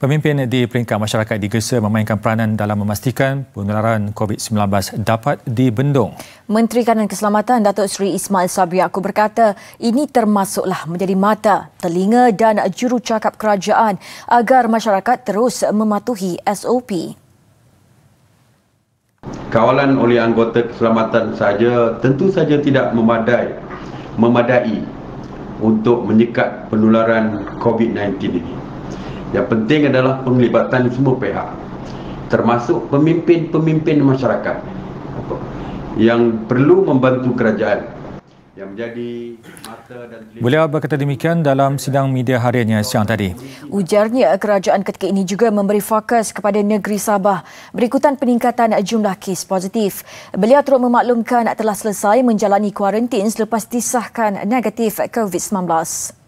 Pemimpin di peringkat masyarakat digesa memainkan peranan dalam memastikan penularan COVID-19 dapat dibendung. Menteri Kanan Keselamatan Datuk Seri Ismail Sabri aku berkata, ini termasuklah menjadi mata, telinga dan jurucakap kerajaan agar masyarakat terus mematuhi SOP. Kawalan oleh anggota keselamatan saja tentu saja tidak memadai memadai untuk menyekat penularan COVID-19 ini. Yang penting adalah penglibatan semua pihak Termasuk pemimpin-pemimpin masyarakat Yang perlu membantu kerajaan Beliau berkata demikian dalam sidang media hariannya siang tadi. Ujarnya kerajaan ketika ini juga memberi fokus kepada negeri Sabah berikutan peningkatan jumlah kes positif. Beliau turut memaklumkan telah selesai menjalani kuarantin selepas disahkan negatif COVID-19.